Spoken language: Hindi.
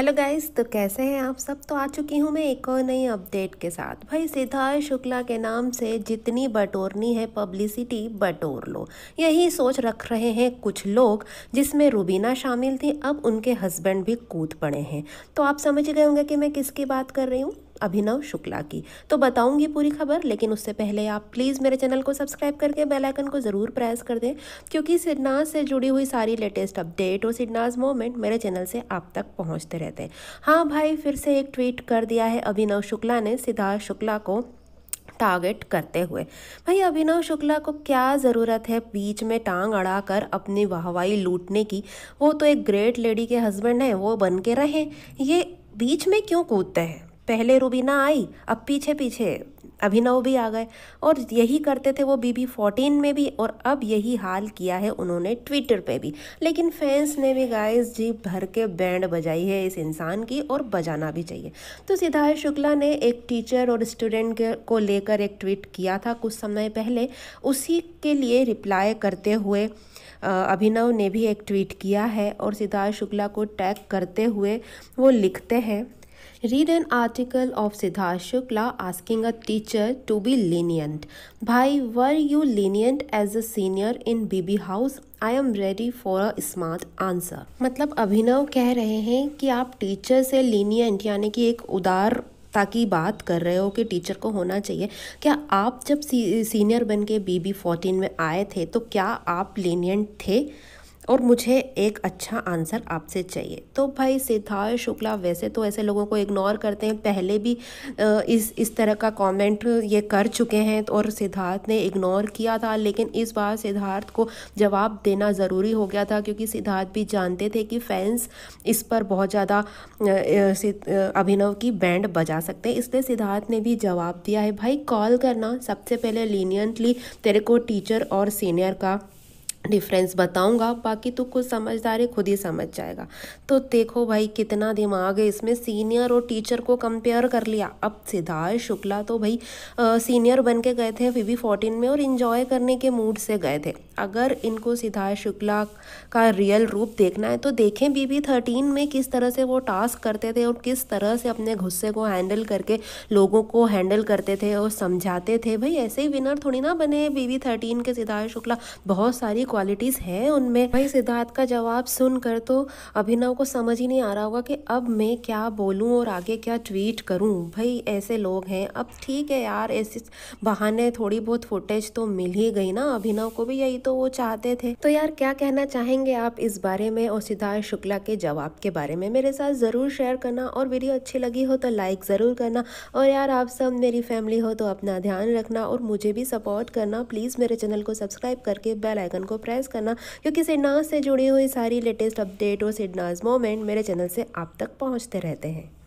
हेलो गाइस तो कैसे हैं आप सब तो आ चुकी हूँ मैं एक और नई अपडेट के साथ भाई सिद्धार्थ शुक्ला के नाम से जितनी बटोरनी है पब्लिसिटी बटोर लो यही सोच रख रहे हैं कुछ लोग जिसमें रुबीना शामिल थी अब उनके हस्बैंड भी कूद पड़े हैं तो आप समझ गए होंगे कि मैं किसकी बात कर रही हूँ अभिनव शुक्ला की तो बताऊंगी पूरी खबर लेकिन उससे पहले आप प्लीज़ मेरे चैनल को सब्सक्राइब करके बेल आइकन को ज़रूर प्रेस कर दें क्योंकि सिडनाज से जुड़ी हुई सारी लेटेस्ट अपडेट और सिडनाज मोमेंट मेरे चैनल से आप तक पहुँचते रहते हैं हाँ भाई फिर से एक ट्वीट कर दिया है अभिनव शुक्ला ने सिद्धार्थ शुक्ला को टारगेट करते हुए भाई अभिनव शुक्ला को क्या ज़रूरत है बीच में टांग अड़ा कर अपनी वाहवाही लूटने की वो तो एक ग्रेट लेडी के हस्बैंड हैं वो बन के रहें ये बीच में क्यों कूदते हैं पहले रूबीना आई अब पीछे पीछे अभिनव भी आ गए और यही करते थे वो बीबी फोर्टीन में भी और अब यही हाल किया है उन्होंने ट्विटर पे भी लेकिन फैंस ने भी गाइस जी भर के बैंड बजाई है इस इंसान की और बजाना भी चाहिए तो सिद्धार्थ शुक्ला ने एक टीचर और स्टूडेंट को लेकर एक ट्वीट किया था कुछ समय पहले उसी के लिए रिप्लाई करते हुए अभिनव ने भी एक ट्वीट किया है और सिद्धार्थ शुक्ला को टैग करते हुए वो लिखते हैं read an article of Siddharth Shukla asking a teacher to be lenient भाई were you lenient as a senior in BB house I am ready for a smart answer मतलब अभिनव कह रहे हैं कि आप टीचर से लीनियंट यानी कि एक उदार ताकि बात कर रहे हो कि टीचर को होना चाहिए क्या आप जब सी, सीनियर बन के बी बी फोर्टीन में आए थे तो क्या आप लीनियंट थे और मुझे एक अच्छा आंसर आपसे चाहिए तो भाई सिद्धार्थ शुक्ला वैसे तो ऐसे लोगों को इग्नोर करते हैं पहले भी इस इस तरह का कमेंट ये कर चुके हैं और सिद्धार्थ ने इग्नोर किया था लेकिन इस बार सिद्धार्थ को जवाब देना ज़रूरी हो गया था क्योंकि सिद्धार्थ भी जानते थे कि फैंस इस पर बहुत ज़्यादा अभिनव की बैंड बजा सकते हैं इसलिए सिद्धार्थ ने भी जवाब दिया है भाई कॉल करना सबसे पहले लीनियंटली तेरे को टीचर और सीनियर का डिफरेंस बताऊंगा बाकी तो कुछ समझदार है खुद ही समझ जाएगा तो देखो भाई कितना दिमाग है इसमें सीनियर और टीचर को कंपेयर कर लिया अब सिद्धार्थ शुक्ला तो भाई आ, सीनियर बन के गए थे वी फोर्टीन में और इन्जॉय करने के मूड से गए थे अगर इनको सिद्धार्थ शुक्ला का रियल रूप देखना है तो देखें बीबी थर्टीन में किस तरह से वो टास्क करते थे और किस तरह से अपने गुस्से को हैंडल करके लोगों को हैंडल करते थे और समझाते थे भाई ऐसे ही विनर थोड़ी ना बने बीबी थर्टीन के सिद्धार्थ शुक्ला बहुत सारी क्वालिटीज़ है उनमें भाई सिद्धार्थ का जवाब सुनकर तो अभिनव को समझ ही नहीं आ रहा होगा कि अब मैं क्या बोलूँ और आगे क्या ट्वीट करूँ भाई ऐसे लोग हैं अब ठीक है यार ऐसे बहाने थोड़ी बहुत फुटेज तो मिल ही गई ना अभिनव को भी यही तो वो चाहते थे तो यार क्या कहना चाहेंगे आप इस बारे में और सिद्धार्थ शुक्ला के जवाब के बारे में मेरे साथ ज़रूर शेयर करना और वीडियो अच्छी लगी हो तो लाइक ज़रूर करना और यार आप सब मेरी फैमिली हो तो अपना ध्यान रखना और मुझे भी सपोर्ट करना प्लीज़ मेरे चैनल को सब्सक्राइब करके बेल आइकन को प्रेस सब्सक्राइब करना क्योंकि सिडनाज से जुड़ी हुई सारी लेटेस्ट अपडेट और सिडनाज मोमेंट मेरे चैनल से आप तक पहुँचते रहते हैं